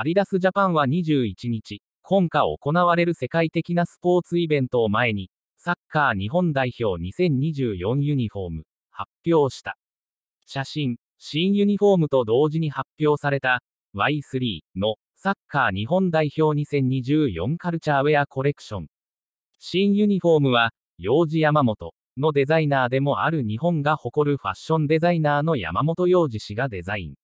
アディダスジャパンは21日、今夏行われる世界的なスポーツイベントを前に、サッカー日本代表2024ユニフォーム、発表した。写真、新ユニフォームと同時に発表された Y3 のサッカー日本代表2024カルチャーウェアコレクション。新ユニフォームは、幼児山本のデザイナーでもある日本が誇るファッションデザイナーの山本洋二氏がデザイン。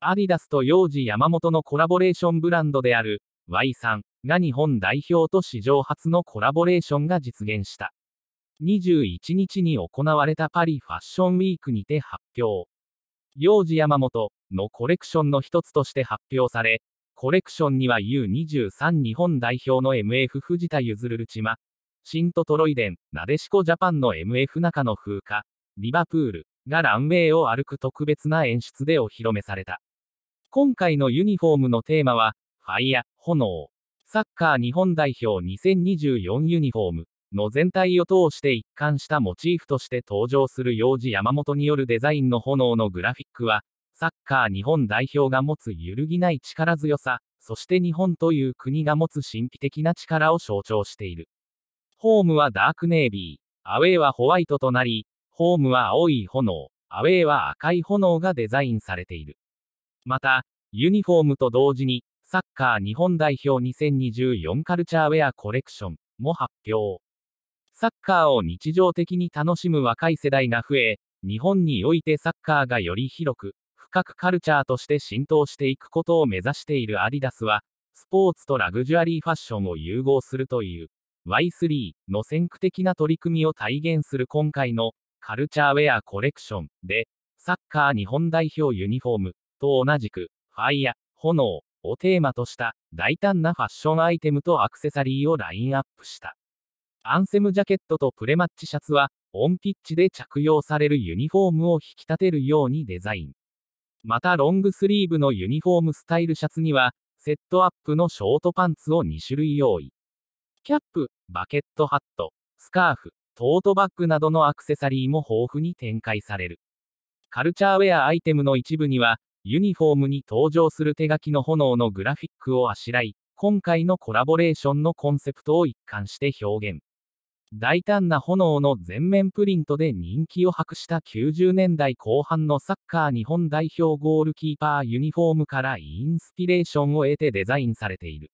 アディダスと幼児山本のコラボレーションブランドである Y さんが日本代表と史上初のコラボレーションが実現した。21日に行われたパリファッションウィークにて発表。幼児山本のコレクションの一つとして発表され、コレクションには U23 日本代表の MF 藤田譲るちま、シントトロイデン、なでしこジャパンの MF 中の風化、リバプールがランウェイを歩く特別な演出でお披露目された。今回のユニフォームのテーマは、ファイア、炎。サッカー日本代表2024ユニフォームの全体を通して一貫したモチーフとして登場する幼児山本によるデザインの炎のグラフィックは、サッカー日本代表が持つ揺るぎない力強さ、そして日本という国が持つ神秘的な力を象徴している。ホームはダークネイビー、アウェイはホワイトとなり、ホームは青い炎、アウェイは赤い炎がデザインされている。また、ユニフォームと同時に、サッカー日本代表2024カルチャーウェアコレクションも発表。サッカーを日常的に楽しむ若い世代が増え、日本においてサッカーがより広く、深くカルチャーとして浸透していくことを目指しているアディダスは、スポーツとラグジュアリーファッションを融合するという、Y3 の先駆的な取り組みを体現する今回のカルチャーウェアコレクションで、サッカー日本代表ユニフォームと同じく、ファイヤ、炎をテーマとした大胆なファッションアイテムとアクセサリーをラインアップした。アンセムジャケットとプレマッチシャツは、オンピッチで着用されるユニフォームを引き立てるようにデザイン。またロングスリーブのユニフォームスタイルシャツには、セットアップのショートパンツを2種類用意。キャップ、バケットハット、スカーフ、トートバッグなどのアクセサリーも豊富に展開される。カルチャーウェアアイテムの一部には、ユニフォームに登場する手書きの炎のグラフィックをあしらい、今回のコラボレーションのコンセプトを一貫して表現。大胆な炎の全面プリントで人気を博した90年代後半のサッカー日本代表ゴールキーパーユニフォームからインスピレーションを得てデザインされている。